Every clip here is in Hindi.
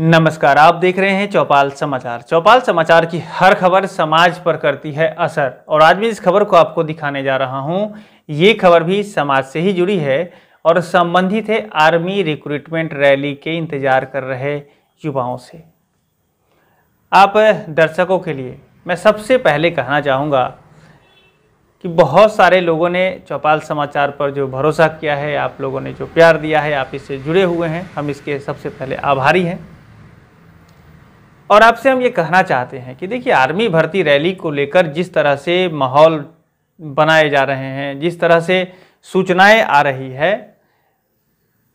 नमस्कार आप देख रहे हैं चौपाल समाचार चौपाल समाचार की हर खबर समाज पर करती है असर और आज भी इस खबर को आपको दिखाने जा रहा हूं ये खबर भी समाज से ही जुड़ी है और संबंधित है आर्मी रिक्रूटमेंट रैली के इंतजार कर रहे युवाओं से आप दर्शकों के लिए मैं सबसे पहले कहना चाहूँगा कि बहुत सारे लोगों ने चौपाल समाचार पर जो भरोसा किया है आप लोगों ने जो प्यार दिया है आप इससे जुड़े हुए हैं हम इसके सबसे पहले आभारी हैं और आपसे हम ये कहना चाहते हैं कि देखिए आर्मी भर्ती रैली को लेकर जिस तरह से माहौल बनाए जा रहे हैं जिस तरह से सूचनाएं आ रही है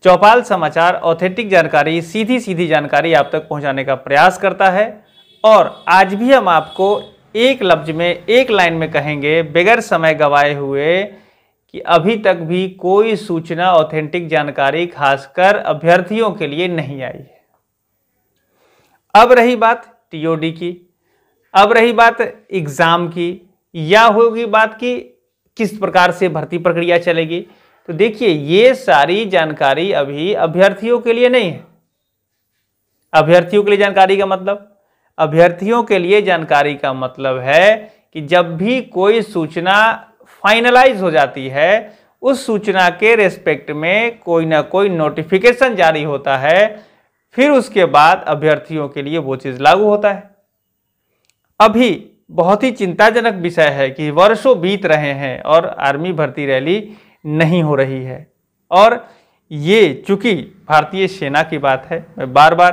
चौपाल समाचार ऑथेंटिक जानकारी सीधी सीधी जानकारी आप तक पहुंचाने का प्रयास करता है और आज भी हम आपको एक लफ्ज में एक लाइन में कहेंगे बगैर समय गवाए हुए कि अभी तक भी कोई सूचना ऑथेंटिक जानकारी खासकर अभ्यर्थियों के लिए नहीं आई है अब रही बात टीओडी की अब रही बात एग्ज़ाम की या होगी बात की किस प्रकार से भर्ती प्रक्रिया चलेगी तो देखिए ये सारी जानकारी अभी अभ्यर्थियों के लिए नहीं है अभ्यर्थियों के लिए जानकारी का मतलब अभ्यर्थियों के लिए जानकारी का मतलब है कि जब भी कोई सूचना फाइनलाइज हो जाती है उस सूचना के रेस्पेक्ट में कोई ना कोई नोटिफिकेशन जारी होता है फिर उसके बाद अभ्यर्थियों के लिए वो चीज़ लागू होता है अभी बहुत ही चिंताजनक विषय है कि वर्षों बीत रहे हैं और आर्मी भर्ती रैली नहीं हो रही है और ये चूंकि भारतीय सेना की बात है मैं बार बार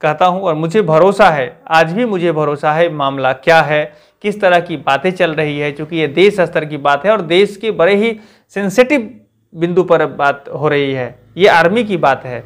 कहता हूँ और मुझे भरोसा है आज भी मुझे भरोसा है मामला क्या है किस तरह की बातें चल रही है चूँकि ये देश स्तर की बात है और देश के बड़े ही सेंसिटिव बिंदु पर बात हो रही है ये आर्मी की बात है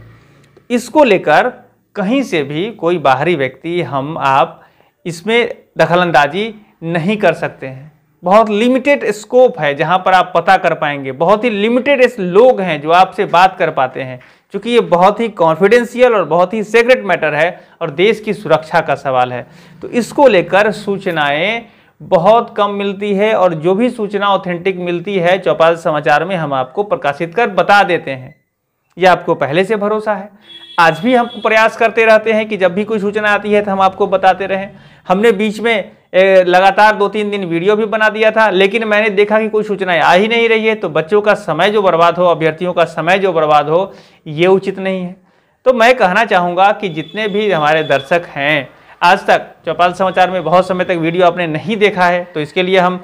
इसको लेकर कहीं से भी कोई बाहरी व्यक्ति हम आप इसमें दखलंदाजी नहीं कर सकते हैं बहुत लिमिटेड स्कोप है जहाँ पर आप पता कर पाएंगे बहुत ही लिमिटेड लोग हैं जो आपसे बात कर पाते हैं क्योंकि ये बहुत ही कॉन्फिडेंशियल और बहुत ही सेक्रेट मैटर है और देश की सुरक्षा का सवाल है तो इसको लेकर सूचनाएं बहुत कम मिलती है और जो भी सूचना ऑथेंटिक मिलती है चौपाल समाचार में हम आपको प्रकाशित कर बता देते हैं यह आपको पहले से भरोसा है आज भी हम प्रयास करते रहते हैं कि जब भी कोई सूचना आती है तो हम आपको बताते रहें हमने बीच में लगातार दो तीन दिन वीडियो भी बना दिया था लेकिन मैंने देखा कि कोई सूचनाएं आ ही नहीं रही है तो बच्चों का समय जो बर्बाद हो अभ्यर्थियों का समय जो बर्बाद हो ये उचित नहीं है तो मैं कहना चाहूँगा कि जितने भी हमारे दर्शक हैं आज तक चौपाल समाचार में बहुत समय तक वीडियो आपने नहीं देखा है तो इसके लिए हम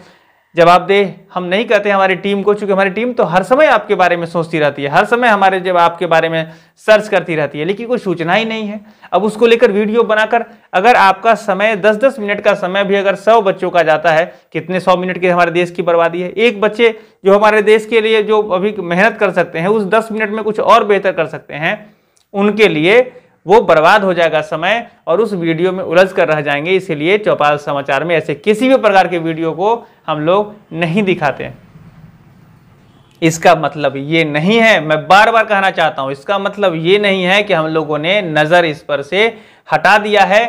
जवाबदेह हम नहीं कहते हमारी टीम को चूंकि हमारी टीम तो हर समय आपके बारे में सोचती रहती है हर समय हमारे जब आपके बारे में सर्च करती रहती है लेकिन कोई सूचना ही नहीं है अब उसको लेकर वीडियो बनाकर अगर आपका समय 10-10 मिनट का समय भी अगर 100 बच्चों का जाता है कितने 100 मिनट की हमारे देश की बर्बादी है एक बच्चे जो हमारे देश के लिए जो अभी मेहनत कर सकते हैं उस दस मिनट में कुछ और बेहतर कर सकते हैं उनके लिए वो बर्बाद हो जाएगा समय और उस वीडियो में उलझ कर रह जाएंगे इसीलिए चौपाल समाचार में ऐसे किसी भी प्रकार के वीडियो को हम लोग नहीं दिखाते इसका मतलब ये नहीं है मैं बार बार कहना चाहता हूँ इसका मतलब ये नहीं है कि हम लोगों ने नज़र इस पर से हटा दिया है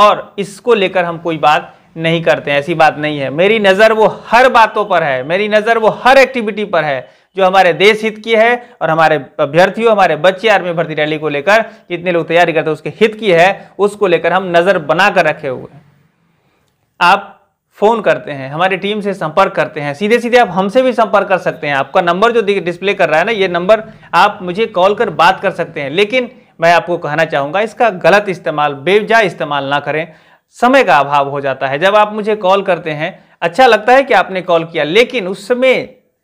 और इसको लेकर हम कोई बात नहीं करते ऐसी बात नहीं है मेरी नज़र वो हर बातों पर है मेरी नज़र वो हर एक्टिविटी पर है जो हमारे देश हित की है और हमारे अभ्यर्थियों हमारे बच्चे आर्मी भर्ती रैली को लेकर जितने लोग तैयारी करते हैं उसके हित की है उसको लेकर हम नज़र बना कर रखे हुए हैं आप फ़ोन करते हैं हमारी टीम से संपर्क करते हैं सीधे सीधे आप हमसे भी संपर्क कर सकते हैं आपका नंबर जो डिस्प्ले कर रहा है ना ये नंबर आप मुझे कॉल कर बात कर सकते हैं लेकिन मैं आपको कहना चाहूँगा इसका गलत इस्तेमाल बेवजा इस्तेमाल ना करें समय का अभाव हो जाता है जब आप मुझे कॉल करते हैं अच्छा लगता है कि आपने कॉल किया लेकिन उस समय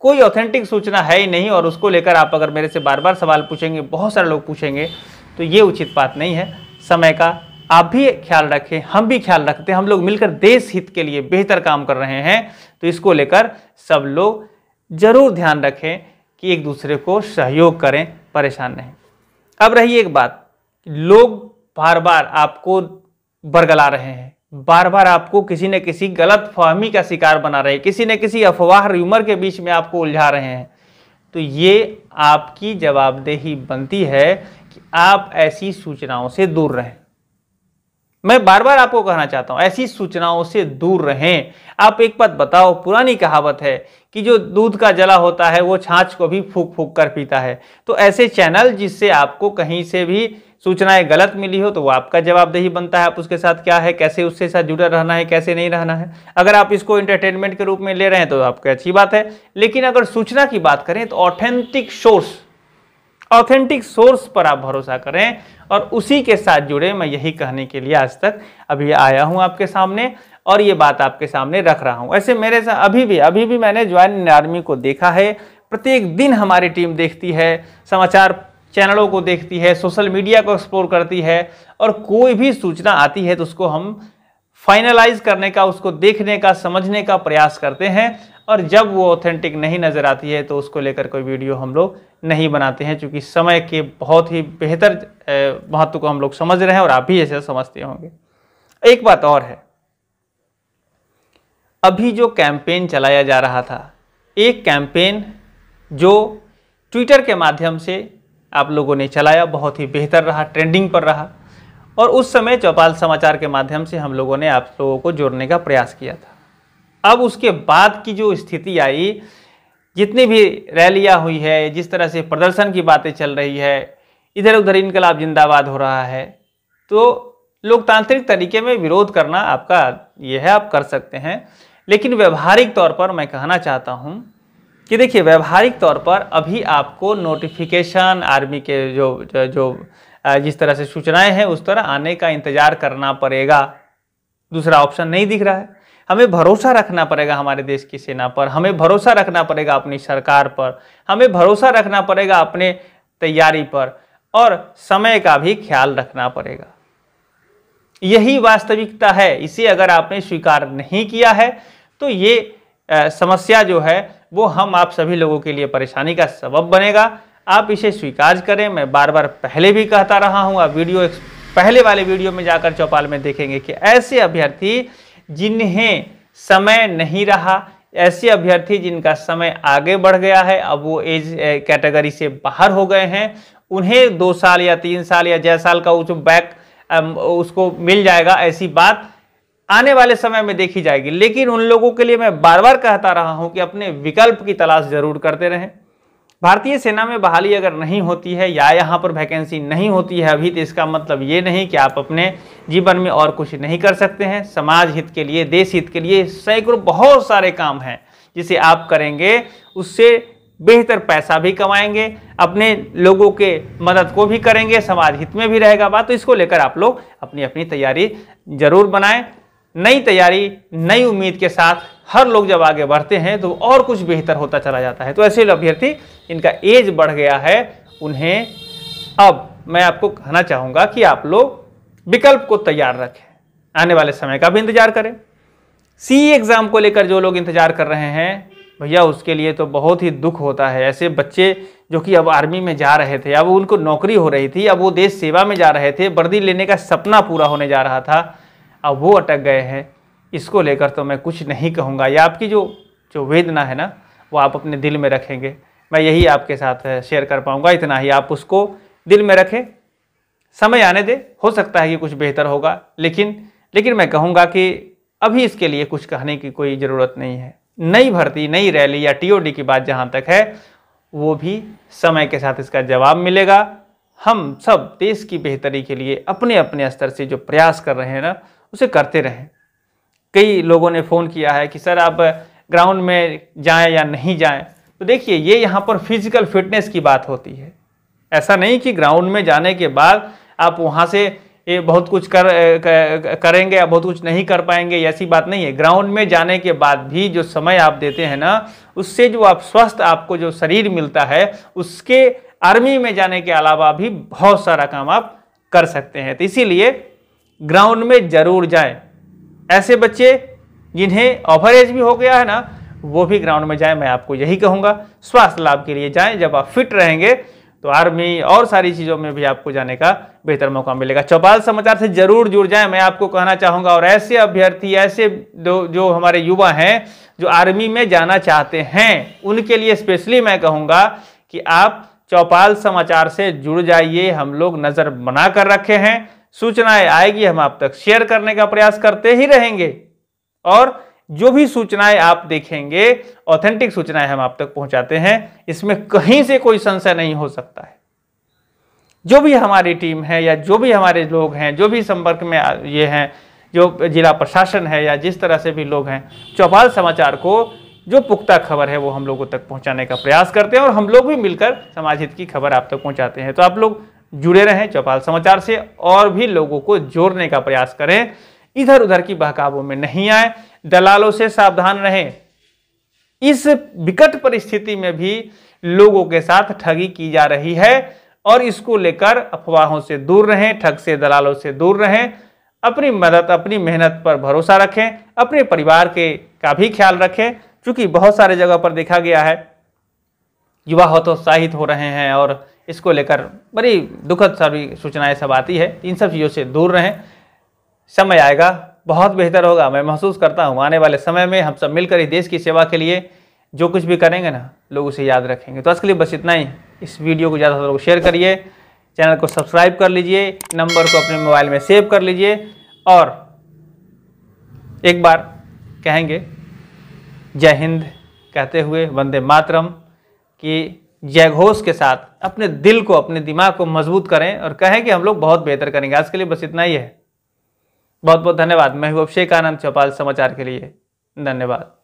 कोई ऑथेंटिक सूचना है ही नहीं और उसको लेकर आप अगर मेरे से बार बार सवाल पूछेंगे बहुत सारे लोग पूछेंगे तो ये उचित बात नहीं है समय का आप भी ख्याल रखें हम भी ख्याल रखते हैं हम लोग मिलकर देश हित के लिए बेहतर काम कर रहे हैं तो इसको लेकर सब लोग जरूर ध्यान रखें कि एक दूसरे को सहयोग करें परेशान नहीं अब रही एक बात लोग बार बार आपको बरगला रहे हैं बार बार आपको किसी न किसी गलत फहमी का शिकार बना रहे किसी न किसी अफवाह र्यूमर के बीच में आपको उलझा रहे हैं तो ये आपकी जवाबदेही बनती है कि आप ऐसी सूचनाओं से दूर रहें मैं बार बार आपको कहना चाहता हूं ऐसी सूचनाओं से दूर रहें आप एक बात बताओ पुरानी कहावत है कि जो दूध का जला होता है वो छाछ को भी फूक फूक कर पीता है तो ऐसे चैनल जिससे आपको कहीं से भी सूचनाएं गलत मिली हो तो वो आपका जवाबदेही बनता है आप उसके साथ क्या है कैसे उसके साथ जुड़ा रहना है कैसे नहीं रहना है अगर आप इसको इंटरटेनमेंट के रूप में ले रहे हैं तो आपकी अच्छी बात है लेकिन अगर सूचना की बात करें तो ऑथेंटिक सोर्स ऑथेंटिक सोर्स पर आप भरोसा करें और उसी के साथ जुड़े मैं यही कहने के लिए आज तक अभी आया हूं आपके सामने और ये बात आपके सामने रख रहा हूं ऐसे मेरे साथ अभी भी अभी भी मैंने ज्वाइन आर्मी को देखा है प्रत्येक दिन हमारी टीम देखती है समाचार चैनलों को देखती है सोशल मीडिया को एक्सप्लोर करती है और कोई भी सूचना आती है तो उसको हम फाइनलाइज करने का उसको देखने का समझने का प्रयास करते हैं और जब वो ऑथेंटिक नहीं नज़र आती है तो उसको लेकर कोई वीडियो हम लोग नहीं बनाते हैं क्योंकि समय के बहुत ही बेहतर महत्व को हम लोग समझ रहे हैं और आप भी ऐसे समझते होंगे एक बात और है अभी जो कैंपेन चलाया जा रहा था एक कैंपेन जो ट्विटर के माध्यम से आप लोगों ने चलाया बहुत ही बेहतर रहा ट्रेंडिंग पर रहा और उस समय चौपाल समाचार के माध्यम से हम लोगों ने आप लोगों को जोड़ने का प्रयास किया था अब उसके बाद की जो स्थिति आई जितनी भी रैलियाँ हुई है जिस तरह से प्रदर्शन की बातें चल रही है इधर उधर इनकलाब जिंदाबाद हो रहा है तो लोकतांत्रिक तरीके में विरोध करना आपका ये है आप कर सकते हैं लेकिन व्यवहारिक तौर पर मैं कहना चाहता हूँ कि देखिए व्यवहारिक तौर पर अभी आपको नोटिफिकेशन आर्मी के जो जो, जिस तरह से सूचनाएं हैं उस तरह आने का इंतजार करना पड़ेगा दूसरा ऑप्शन नहीं दिख रहा है हमें भरोसा रखना पड़ेगा हमारे देश की सेना पर हमें भरोसा रखना पड़ेगा अपनी सरकार पर हमें भरोसा रखना पड़ेगा अपने तैयारी पर और समय का भी ख्याल रखना पड़ेगा यही वास्तविकता है इसे अगर आपने स्वीकार नहीं किया है तो ये समस्या जो है वो हम आप सभी लोगों के लिए परेशानी का सबब बनेगा आप इसे स्वीकार करें मैं बार बार पहले भी कहता रहा हूँ आप वीडियो पहले वाले वीडियो में जाकर चौपाल में देखेंगे कि ऐसे अभ्यर्थी जिन्हें समय नहीं रहा ऐसे अभ्यर्थी जिनका समय आगे बढ़ गया है अब वो एज कैटेगरी से बाहर हो गए हैं उन्हें दो साल या तीन साल या जय साल का जो बैक उसको मिल जाएगा ऐसी बात आने वाले समय में देखी जाएगी लेकिन उन लोगों के लिए मैं बार बार कहता रहा हूं कि अपने विकल्प की तलाश जरूर करते रहें भारतीय सेना में बहाली अगर नहीं होती है या यहाँ पर वैकेंसी नहीं होती है अभी तो इसका मतलब ये नहीं कि आप अपने जीवन में और कुछ नहीं कर सकते हैं समाज हित के लिए देश हित के लिए सैकड़ों बहुत सारे काम हैं जिसे आप करेंगे उससे बेहतर पैसा भी कमाएंगे अपने लोगों के मदद को भी करेंगे समाज हित में भी रहेगा बात तो इसको लेकर आप लोग अपनी अपनी तैयारी जरूर बनाएँ नई तैयारी नई उम्मीद के साथ हर लोग जब आगे बढ़ते हैं तो और कुछ बेहतर होता चला जाता है तो ऐसे अभ्यर्थी इनका एज बढ़ गया है उन्हें अब मैं आपको कहना चाहूँगा कि आप लोग विकल्प को तैयार रखें आने वाले समय का भी इंतजार करें सी एग्ज़ाम e को लेकर जो लोग इंतज़ार कर रहे हैं भैया उसके लिए तो बहुत ही दुख होता है ऐसे बच्चे जो कि अब आर्मी में जा रहे थे अब उनको नौकरी हो रही थी अब वो देश सेवा में जा रहे थे वर्दी लेने का सपना पूरा होने जा रहा था अब वो अटक गए हैं इसको लेकर तो मैं कुछ नहीं कहूँगा या आपकी जो जो वेदना है ना वो आप अपने दिल में रखेंगे मैं यही आपके साथ शेयर कर पाऊँगा इतना ही आप उसको दिल में रखें समय आने दे हो सकता है कि कुछ बेहतर होगा लेकिन लेकिन मैं कहूँगा कि अभी इसके लिए कुछ कहने की कोई ज़रूरत नहीं है नई भर्ती नई रैली या टीओडी की बात जहाँ तक है वो भी समय के साथ इसका जवाब मिलेगा हम सब देश की बेहतरी के लिए अपने अपने स्तर से जो प्रयास कर रहे हैं ना उसे करते रहें कई लोगों ने फ़ोन किया है कि सर आप ग्राउंड में जाएं या नहीं जाएं तो देखिए ये यहाँ पर फिजिकल फिटनेस की बात होती है ऐसा नहीं कि ग्राउंड में जाने के बाद आप वहाँ से ये बहुत कुछ कर करेंगे या बहुत कुछ नहीं कर पाएंगे ऐसी बात नहीं है ग्राउंड में जाने के बाद भी जो समय आप देते हैं ना उससे जो आप स्वस्थ आपको जो शरीर मिलता है उसके आर्मी में जाने के अलावा भी बहुत सारा काम आप कर सकते हैं तो इसीलिए ग्राउंड में ज़रूर जाएं ऐसे बच्चे जिन्हें ऑफर एज भी हो गया है ना वो भी ग्राउंड में जाएं मैं आपको यही कहूँगा स्वास्थ्य लाभ के लिए जाएं जब आप फिट रहेंगे तो आर्मी और सारी चीज़ों में भी आपको जाने का बेहतर मौका मिलेगा चौपाल समाचार से जरूर जुड़ जाएं मैं आपको कहना चाहूँगा और ऐसे अभ्यर्थी ऐसे जो हमारे युवा हैं जो आर्मी में जाना चाहते हैं उनके लिए स्पेशली मैं कहूँगा कि आप चौपाल समाचार से जुड़ जाइए हम लोग नज़र बना कर रखे हैं सूचनाएं आएगी हम आप तक शेयर करने का प्रयास करते ही रहेंगे और जो भी सूचनाएं आप देखेंगे ऑथेंटिक सूचनाएं हम आप तक पहुंचाते हैं इसमें कहीं से कोई संशय नहीं हो सकता है जो भी हमारी टीम है या जो भी हमारे लोग हैं जो भी संपर्क में ये हैं जो जिला प्रशासन है या जिस तरह से भी लोग हैं चौपाल समाचार को जो पुख्ता खबर है वो हम लोगों तक पहुंचाने का प्रयास करते हैं और हम लोग भी मिलकर समाज हित की खबर आप तक तो पहुंचाते हैं तो आप लोग जुड़े रहें चौपाल समाचार से और भी लोगों को जोड़ने का प्रयास करें इधर उधर की बहकावों में नहीं आए दलालों से सावधान रहें इस विकट परिस्थिति में भी लोगों के साथ ठगी की जा रही है और इसको लेकर अफवाहों से दूर रहें ठग से दलालों से दूर रहें अपनी मदद अपनी मेहनत पर भरोसा रखें अपने परिवार के का भी ख्याल रखें चूंकि बहुत सारे जगह पर देखा गया है युवा हतोत्साहित हो रहे हैं और इसको लेकर बड़ी दुखद सभी सूचनाएं सब आती है इन सब चीज़ों से दूर रहें समय आएगा बहुत बेहतर होगा मैं महसूस करता हूँ आने वाले समय में हम सब मिलकर ही देश की सेवा के लिए जो कुछ भी करेंगे ना लोग उसे याद रखेंगे तो आज के लिए बस इतना ही इस वीडियो को ज़्यादा से लोग शेयर करिए चैनल को सब्सक्राइब कर लीजिए नंबर को अपने मोबाइल में सेव कर लीजिए और एक बार कहेंगे जय हिंद कहते हुए वंदे मातरम की जय घोष के साथ अपने दिल को अपने दिमाग को मजबूत करें और कहें कि हम लोग बहुत बेहतर करेंगे आज के लिए बस इतना ही है बहुत बहुत धन्यवाद मैं हूँ अभिषेक आनंद चौपाल समाचार के लिए धन्यवाद